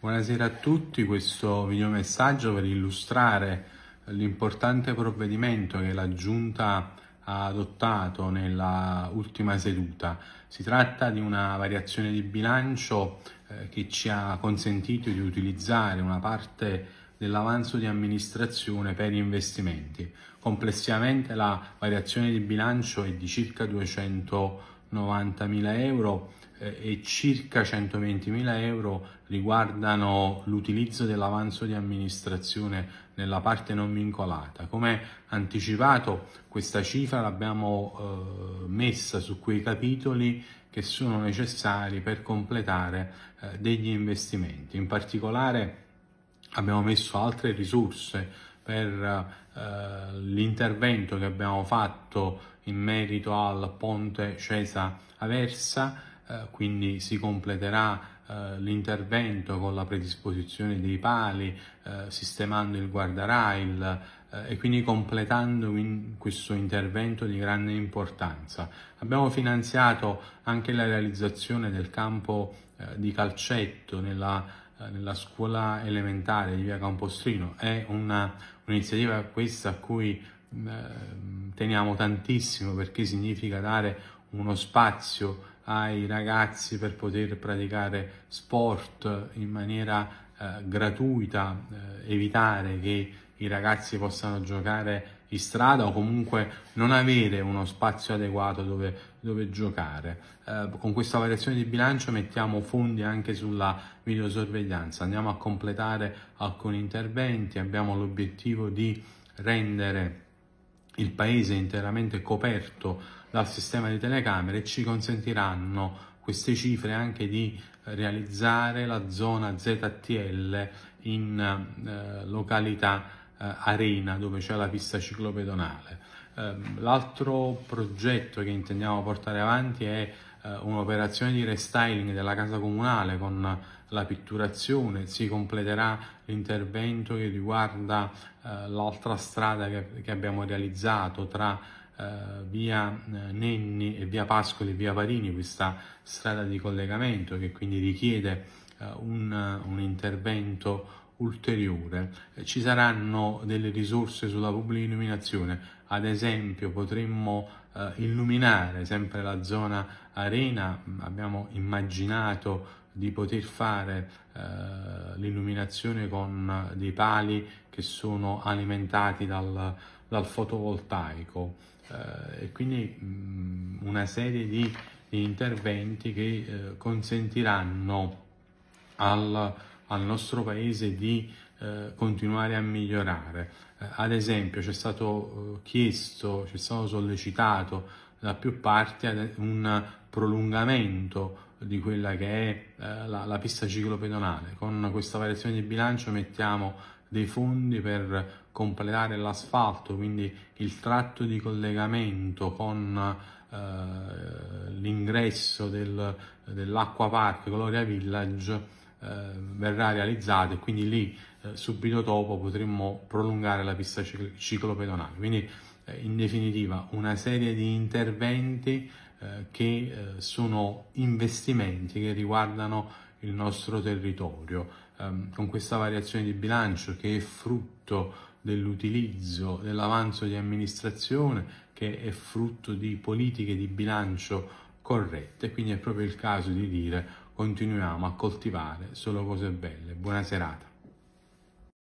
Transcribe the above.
Buonasera a tutti, questo videomessaggio per illustrare l'importante provvedimento che la Giunta ha adottato nella ultima seduta. Si tratta di una variazione di bilancio eh, che ci ha consentito di utilizzare una parte dell'avanzo di amministrazione per investimenti. Complessivamente la variazione di bilancio è di circa 200 90.000 euro eh, e circa 120.000 euro riguardano l'utilizzo dell'avanzo di amministrazione nella parte non vincolata. Come anticipato questa cifra l'abbiamo eh, messa su quei capitoli che sono necessari per completare eh, degli investimenti. In particolare abbiamo messo altre risorse per eh, l'intervento che abbiamo fatto in merito al ponte Cesa Aversa, eh, quindi si completerà eh, l'intervento con la predisposizione dei pali, eh, sistemando il guardarail, eh, e quindi completando in questo intervento di grande importanza. Abbiamo finanziato anche la realizzazione del campo eh, di calcetto nella eh, nella scuola elementare di via Campostrino. È un'iniziativa questa a cui eh, teniamo tantissimo perché significa dare uno spazio ai ragazzi per poter praticare sport in maniera eh, gratuita, eh, evitare che i ragazzi possano giocare in strada o comunque non avere uno spazio adeguato dove, dove giocare. Eh, con questa variazione di bilancio mettiamo fondi anche sulla videosorveglianza, andiamo a completare alcuni interventi, abbiamo l'obiettivo di rendere il paese interamente coperto dal sistema di telecamere e ci consentiranno queste cifre anche di realizzare la zona ZTL in eh, località eh, arena dove c'è la pista ciclopedonale. Ehm, l'altro progetto che intendiamo portare avanti è eh, un'operazione di restyling della casa comunale con la pitturazione, si completerà l'intervento che riguarda eh, l'altra strada che, abbiamo realizzato tra via Nenni e via Pascoli e via Parini, questa strada di collegamento che quindi richiede un, un intervento ulteriore. Eh, ci saranno delle risorse sulla pubblica illuminazione, ad esempio potremmo eh, illuminare sempre la zona arena, mm, abbiamo immaginato di poter fare eh, l'illuminazione con eh, dei pali che sono alimentati dal, dal fotovoltaico eh, e quindi mh, mm, una serie di, di interventi che eh, consentiranno al al nostro paese di eh, continuare a migliorare. Eh, ad esempio c'è è stato eh, chiesto, c'è stato sollecitato da più parti un prolungamento di quella che è eh, la, la, pista ciclopedonale. Con questa variazione di bilancio mettiamo dei fondi per completare l'asfalto, quindi il tratto di collegamento con eh, l'ingresso dell'acquapark Gloria Village eh, verrà realizzato e quindi lì eh, subito dopo potremmo prolungare la pista ciclopedonale. Quindi eh, in definitiva una serie di interventi che sono investimenti che riguardano il nostro territorio. Ehm, con questa variazione di bilancio che è frutto dell'utilizzo dell'avanzo di amministrazione che è frutto di politiche di bilancio corrette, quindi è proprio il caso di dire continuiamo a coltivare solo cose belle. Buona serata.